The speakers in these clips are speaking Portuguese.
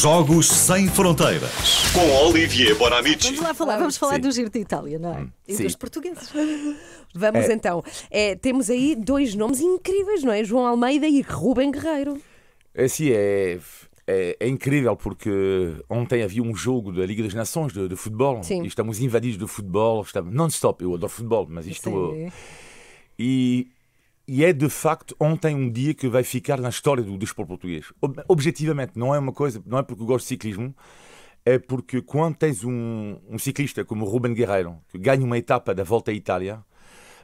Jogos Sem Fronteiras com Olivier Bonamici. Vamos lá falar, vamos falar do Giro de Itália, não é? Hum, e Sim. dos portugueses. Vamos É. então. É, temos aí dois nomes incríveis, não é? João Almeida e Rubem Guerreiro. Assim, é, é, é incrível porque ontem havia um jogo da Liga das Nações de, de futebol Sim. e estamos invadidos de futebol, estamos non-stop. Eu adoro futebol, mas isto. Sim. Eh, e e é de facto ontem um dia que vai ficar na história do, desporto português. Objetivamente, não é uma coisa, não é porque eu gosto de ciclismo, é porque quando tens um, um ciclista como Ruben Guerreiro, que ganha uma etapa da Volta à Itália,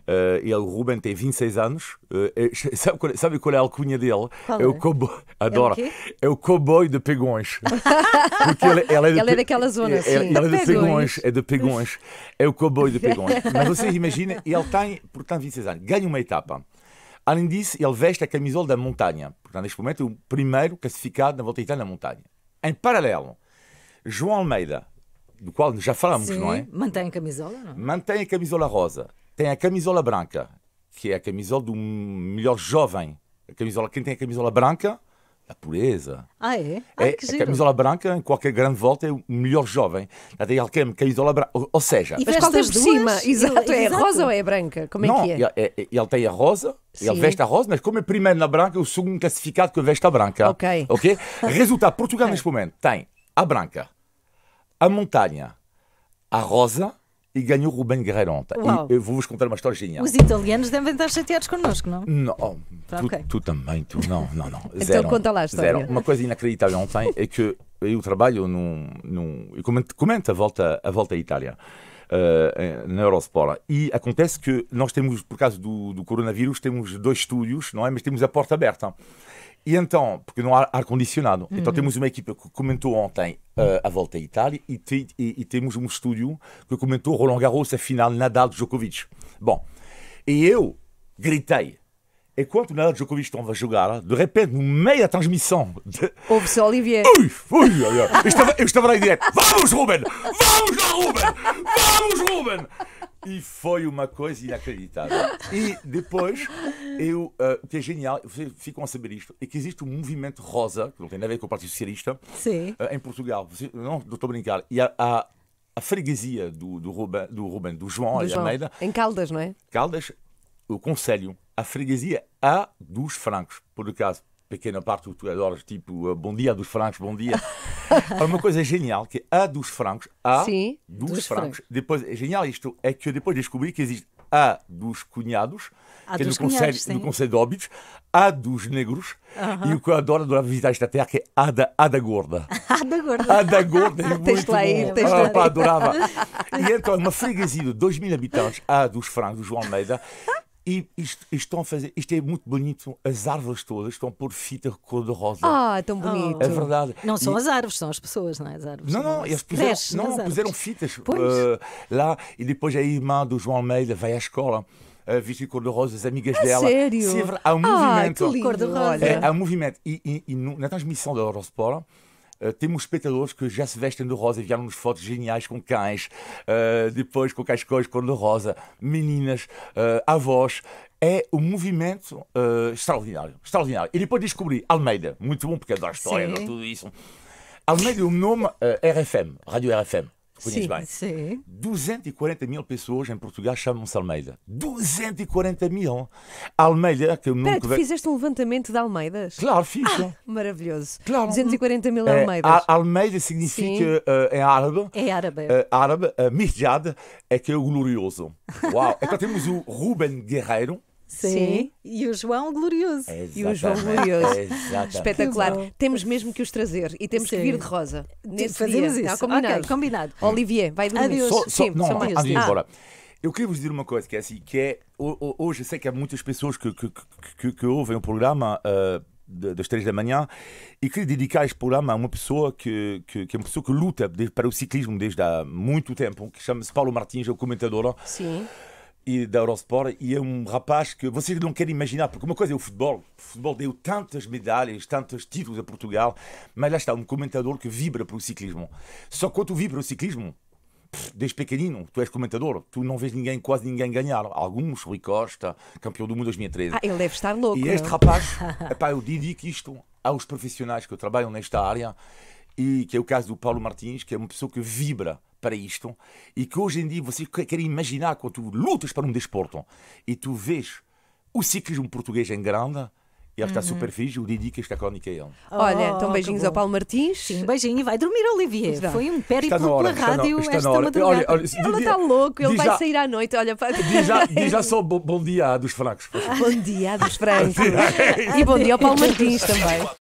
Uh, ele, Ruben, tem 26 anos. Uh, sabe, qual, sabe, qual, é a alcunha dele? é? o é? cowboy. Adora. É o, é o cowboy de Pegões. Porque ele, ele, é, de, ele é daquela zona. Ele, assim. ele é de Pegões. É de Pegões. É o cowboy de Pegões. Mas você imagina, ele tem, portanto, 26 anos. Ganha uma etapa. Além disso, ele veste a camisola da montanha. Portanto, neste momento, é o primeiro classificado na volta italiana na montanha. Em paralelo, João Almeida, do qual já falamos, Sim, não é? Mantém a camisola, não? É? Mantém a camisola rosa. Tem a camisola branca, que é a camisola do melhor jovem. A camisola, quem tem a camisola branca a pureza. Ah, é? Ah, é a camisola branca, em qualquer grande volta, é o melhor jovem. Até ele quer camisola branca. Ou seja, e mas qual por cima? Exato, é exato. rosa ou é branca? Como é não, que é? Ele, é, é, ele tem a rosa, Sim. ele veste a rosa, mas como é primeiro na branca, o segundo classificado que veste a branca. Ok. okay? Resultado: Portugal, neste momento, tem a branca, a montanha, a rosa e ganhou Ruben Guerreiro ontem. E eu vou-vos contar uma história genial. Os italianos devem estar chateados connosco, não? Não, oh, tu, okay. tu também, tu não, não, não. Então Zero, então conta lá a história. Zero. Uma coisa inacreditável ontem é que eu trabalho num. num eu comento, comento a volta, a volta à Itália. Uh, na Eurosport. E acontece que nós temos, por causa do, do coronavírus, temos dois estúdios, não é? Mas temos a porta aberta. E então, porque não há ar-condicionado, então uhum. então temos uma equipa que comentou ontem uh, a volta à Itália e, te, e, e, temos um estúdio que comentou Roland Garros, a final Nadal Djokovic. Bom, e eu gritei. Enquanto o Nadal Djokovic estava a jogar, de repente, no meio da transmissão. De... Ouve-se Olivier. Ui, ui, Eu, estava, eu estava lá em direto. Vamos, Ruben! Vamos lá, Ruben! Vamos, Ruben! E foi uma coisa inacreditável. E depois, eu, uh, o que é genial, vocês ficam a saber isto, é que existe um movimento rosa, que não tem nada a ver com o Partido Socialista, uh, em Portugal. não, estou a brincar. E a a freguesia do, do, Ruben, do Ruben, do João do João. Almeida. Em Caldas, não é? Caldas, o Conselho, a freguesia A dos Francos, por acaso pequena parte que tu adoras, tipo eh, Bom Dia dos Francos, Bom Dia. Há uma coisa genial que A dos Francos, A Sim, dos, dos francos. francos. Depois, é genial isto, é que eu depois descobri que existe A dos Cunhados, a que é do Conselho, do Conselho de Óbidos, A dos Negros, uh -huh. e o que eu adoro, adoro visitar esta terra, que é A da, a da Gorda. a da Gorda. A da Gorda, é muito lá aí, Tens ah, pá, adorava. E então, uma freguesia de 2 mil habitantes, A dos Francos, do João Almeida, e isto, isto, estão a fazer, isto é muito bonito. As árvores todas estão por fita cor-de-rosa. Ah, é tão oh. bonito. É verdade. Não são e... as árvores, são as pessoas, não é? As árvores. Não, não, eles puseram, Cresce não, puseram fitas uh, lá. E depois a irmã do João Almeida vai à escola uh, vestir cor-de-rosa, as amigas a ah, dela. Sério? Sempre, é há um movimento. É, há um movimento. E, e, e na transmissão da Eurosport eh, temos espectadores que já se vestem de rosa, vieram nos fotos geniais com cães, uh, depois com cascões cor-de-rosa, meninas, uh, avós. É um movimento extraordinário, extraordinário. E depois descobri Almeida, muito bom, porque adoro história, adoro tudo isso. Almeida, o nome RFM, Rádio RFM. Conheces sim, bem. Sim. 240 mil pessoas em Portugal chamam-se Almeida. 240 mil. Almeida, que eu Pera, nunca. tu fizeste um levantamento de Almeidas? Claro, fiz. Ah, maravilhoso. Claro. 240 mil é, Almeidas. É, Almeida significa uh, em árabe. É árabe. Uh, árabe, uh, eh, Mirjad, é que é o glorioso. Uau! Então temos o Ruben Guerreiro Sim. Sim. E o João Glorioso. Exatamente. É e o João Glorioso. É exatamente. Espetacular. temos mesmo que os trazer e temos Sim. que vir de rosa. Nesse Fazemos dia. Tá isso. combinado. Okay, combinado. Olivier, vai dormir. Adeus. So, so, Sim, não, não, Eu queria vos dizer uma coisa que é assim, que é hoje eu sei que há muitas pessoas que, que, que, que ouvem o programa uh, das três da manhã e queria dedicar este programa a uma pessoa que, que, que é uma pessoa que luta para o ciclismo desde há muito tempo, que chama-se Paulo Martins, é o comentador. Sim e da Eurosport e é um rapaz que vocês não querem imaginar, porque uma coisa é o futebol, o futebol deu tantas medalhas, tantos títulos a Portugal, mas lá está um comentador que vibra para o ciclismo. Só quando tu vibra o ciclismo, desde pequenino, tu és comentador, tu não vês ninguém, quase ninguém ganhar. Alguns, Rui Costa, campeão do mundo 2013. Ah, ele deve estar louco. E este rapaz, epá, eu dedico isto aos profissionais que trabalham nesta área, e que é o caso do Paulo Martins, que é uma pessoa que vibra para isto e que hoje em dia vocês querem imaginar quando tu lutas para um desporto e tu vês o ciclismo português em grande. Ele está uhum. super fixe, o Didi que está cónica a ele. Olha, oh, então beijinhos ao Paulo Martins. Sim, beijinho e vai dormir, Olivier. Foi um périplo pela hora, rádio está na hora, está na hora. esta madrugada. Olha, olha, está louco, ele vai sair à noite. Olha, diz, já, diz já só bom, bom dia dos francos. Bom dia dos francos. e bom dia ao Paulo Martins também.